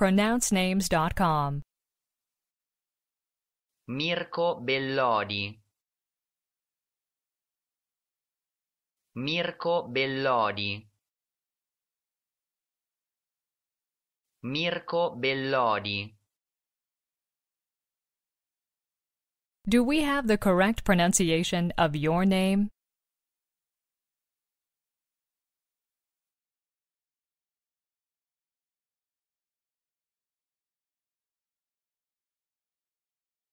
pronouncenames.com. Mirko Bellodi Mirko Bellodi Mirko Bellodi Do we have the correct pronunciation of your name?